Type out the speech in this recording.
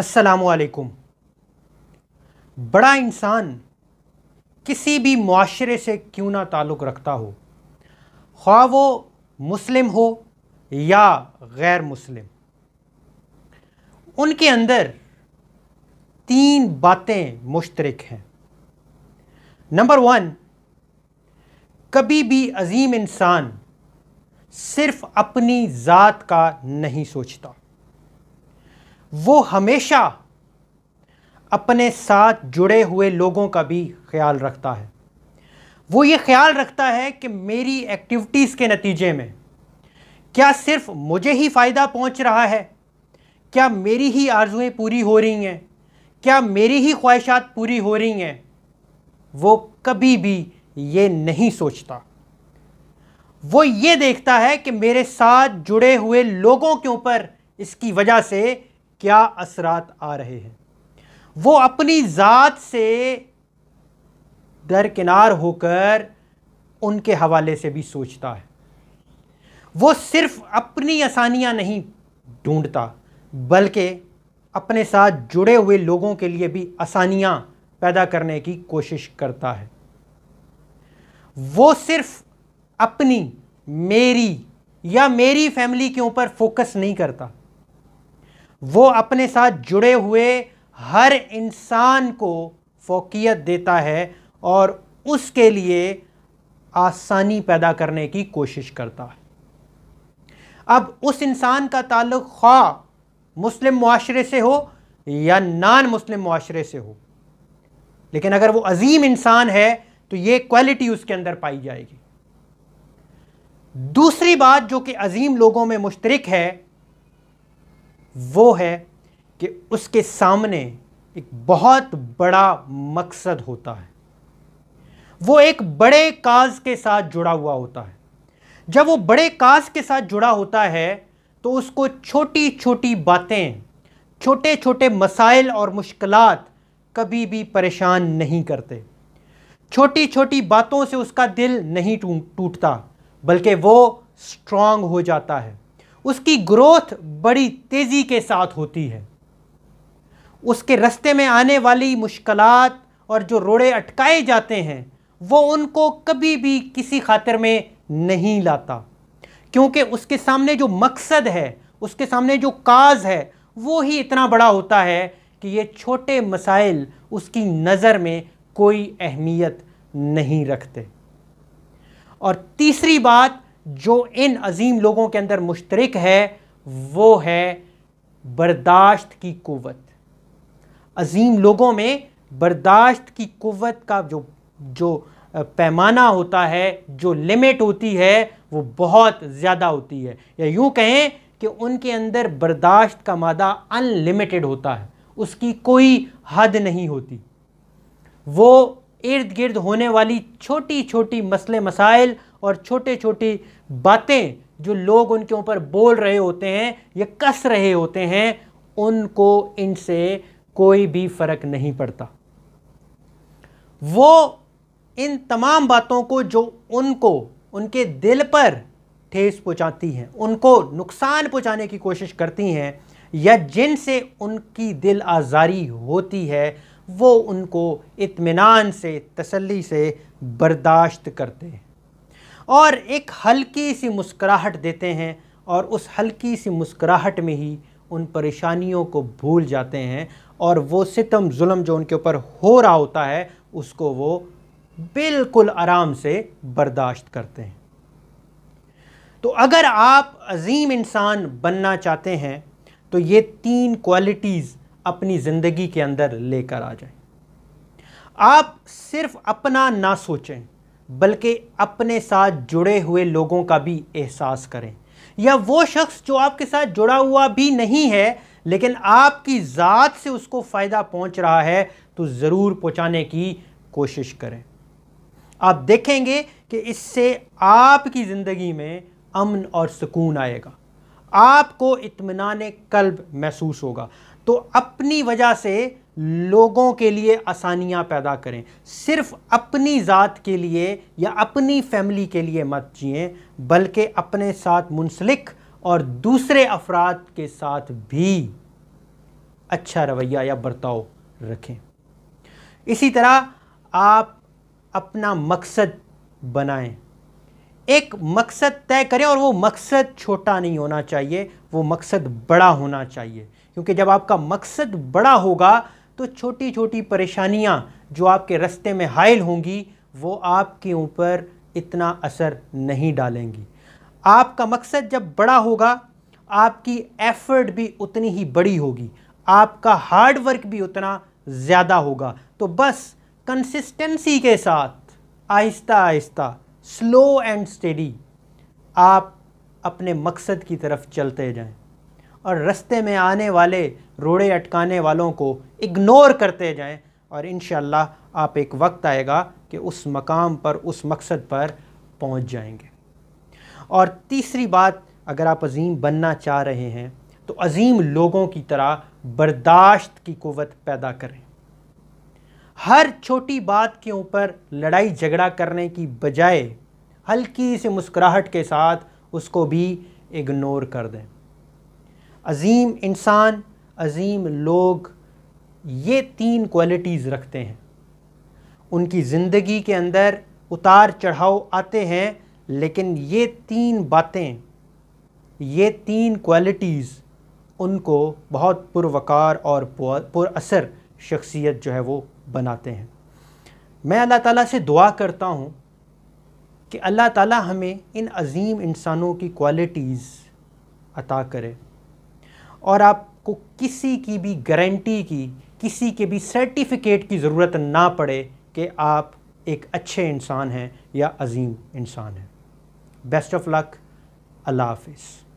असलकुम बड़ा इंसान किसी भी माशरे से क्यों ना ताल्लुक़ रखता हो खा वो मुस्लिम हो या गैर मुस्लिम उनके अंदर तीन बातें मुश्तरक हैं नंबर वन कभी भी अजीम इंसान सिर्फ़ अपनी ज़ात का नहीं सोचता वो हमेशा अपने साथ जुड़े हुए लोगों का भी ख्याल रखता है वो ये ख्याल रखता है कि मेरी एक्टिविटीज़ के नतीजे में क्या सिर्फ मुझे ही फ़ायदा पहुंच रहा है क्या मेरी ही आर्जुएँ पूरी हो रही हैं क्या मेरी ही ख्वाहिशात पूरी हो रही हैं वो कभी भी ये नहीं सोचता वो ये देखता है कि मेरे साथ जुड़े हुए लोगों के ऊपर इसकी वजह से क्या असरात आ रहे हैं वो अपनी ज़ात से दरकिनार होकर उनके हवाले से भी सोचता है वो सिर्फ अपनी आसानियाँ नहीं ढूंढता बल्कि अपने साथ जुड़े हुए लोगों के लिए भी आसानियाँ पैदा करने की कोशिश करता है वो सिर्फ अपनी मेरी या मेरी फैमिली के ऊपर फोकस नहीं करता वो अपने साथ जुड़े हुए हर इंसान को फोकियत देता है और उसके लिए आसानी पैदा करने की कोशिश करता है अब उस इंसान का ताल्लुक ख्वा मुस्लिम माशरे से हो या नान मुस्लिम माशरे से हो लेकिन अगर वो अजीम इंसान है तो ये क्वालिटी उसके अंदर पाई जाएगी दूसरी बात जो कि अजीम लोगों में मुश्तरक है वो है कि उसके सामने एक बहुत बड़ा मकसद होता है वो एक बड़े काज के साथ जुड़ा हुआ होता है जब वो बड़े काज के साथ जुड़ा होता है तो उसको छोटी छोटी बातें छोटे छोटे मसाइल और मुश्किल कभी भी परेशान नहीं करते छोटी छोटी बातों से उसका दिल नहीं टूटता बल्कि वो स्ट्रांग हो जाता है उसकी ग्रोथ बड़ी तेज़ी के साथ होती है उसके रास्ते में आने वाली मुश्किल और जो रोड़े अटकाए जाते हैं वो उनको कभी भी किसी खातिर में नहीं लाता क्योंकि उसके सामने जो मकसद है उसके सामने जो काज है वो ही इतना बड़ा होता है कि ये छोटे मसाइल उसकी नज़र में कोई अहमियत नहीं रखते और तीसरी बात जो इन अजीम लोगों के अंदर मुश्तरक है वो है बर्दाश्त की कुवत अजीम लोगों में बर्दाश्त की कुत का जो जो पैमाना होता है जो लिमिट होती है वो बहुत ज़्यादा होती है या यूँ कहें कि उनके अंदर बर्दाश्त का मादा अनलिमिटेड होता है उसकी कोई हद नहीं होती वो इर्द गिर्द होने वाली छोटी छोटी मसले मसाइल और छोटे छोटी बातें जो लोग उनके ऊपर बोल रहे होते हैं या कस रहे होते हैं उनको इनसे कोई भी फर्क नहीं पड़ता वो इन तमाम बातों को जो उनको उनके दिल पर ठेस पहुंचाती हैं उनको नुकसान पहुंचाने की कोशिश करती हैं या जिनसे उनकी दिल आज़ारी होती है वो उनको इत्मीनान से तसल्ली से बर्दाश्त करते हैं और एक हल्की सी मुस्कुराहट देते हैं और उस हल्की सी मुस्कुराहट में ही उन परेशानियों को भूल जाते हैं और वो सितम जुल्म जो उनके ऊपर हो रहा होता है उसको वो बिल्कुल आराम से बर्दाश्त करते हैं तो अगर आप अजीम इंसान बनना चाहते हैं तो ये तीन क्वालिटीज़ अपनी ज़िंदगी के अंदर लेकर आ जाएं। आप सिर्फ अपना ना सोचें बल्कि अपने साथ जुड़े हुए लोगों का भी एहसास करें या वो शख्स जो आपके साथ जुड़ा हुआ भी नहीं है लेकिन आपकी ज़ात से उसको फ़ायदा पहुंच रहा है तो ज़रूर पहुंचाने की कोशिश करें आप देखेंगे कि इससे आपकी ज़िंदगी में अमन और सुकून आएगा आपको इतमान कल्ब महसूस होगा तो अपनी वजह से लोगों के लिए आसानियाँ पैदा करें सिर्फ अपनी ज़ात के लिए या अपनी फैमिली के लिए मत जिए बल्कि अपने साथ मुंसलिक और दूसरे अफराद के साथ भी अच्छा रवैया या बर्ताव रखें इसी तरह आप अपना मकसद बनाएं एक मकसद तय करें और वो मकसद छोटा नहीं होना चाहिए वो मकसद बड़ा होना चाहिए क्योंकि जब आपका मकसद बड़ा होगा तो छोटी छोटी परेशानियां जो आपके रास्ते में हायल होंगी वो आपके ऊपर इतना असर नहीं डालेंगी आपका मकसद जब बड़ा होगा आपकी एफर्ट भी उतनी ही बड़ी होगी आपका हार्ड वर्क भी उतना ज़्यादा होगा तो बस कंसिस्टेंसी के साथ आहिस्ता आहिस्ता स्लो एंड स्टेडी आप अपने मकसद की तरफ चलते जाएं और रस्ते में आने वाले रोड़े अटकाने वालों को इग्नोर करते जाएं और इन आप एक वक्त आएगा कि उस मकाम पर उस मकसद पर पहुंच जाएंगे और तीसरी बात अगर आप अजीम बनना चाह रहे हैं तो अजीम लोगों की तरह बर्दाश्त की कुवत पैदा करें हर छोटी बात के ऊपर लड़ाई झगड़ा करने की बजाय हल्की से मुस्कुराहट के साथ उसको भी इग्नोर कर दें अजीम इंसान अजीम लोग ये तीन क्वालिटीज़ रखते हैं उनकी ज़िंदगी के अंदर उतार चढ़ाव आते हैं लेकिन ये तीन बातें ये तीन क्वालिटीज़ उनको बहुत पुरवकार और असर शख्सियत जो है वो बनाते हैं मैं अल्लाह ताला से दुआ करता हूँ कि अल्लाह ताला हमें इन अजीम इंसानों की क्वालिटीज़ अता करे और आपको किसी की भी गारंटी की किसी के भी सर्टिफिकेट की ज़रूरत ना पड़े कि आप एक अच्छे इंसान हैं या अजीम इंसान हैं बेस्ट ऑफ लक अल्लाह हाफिज़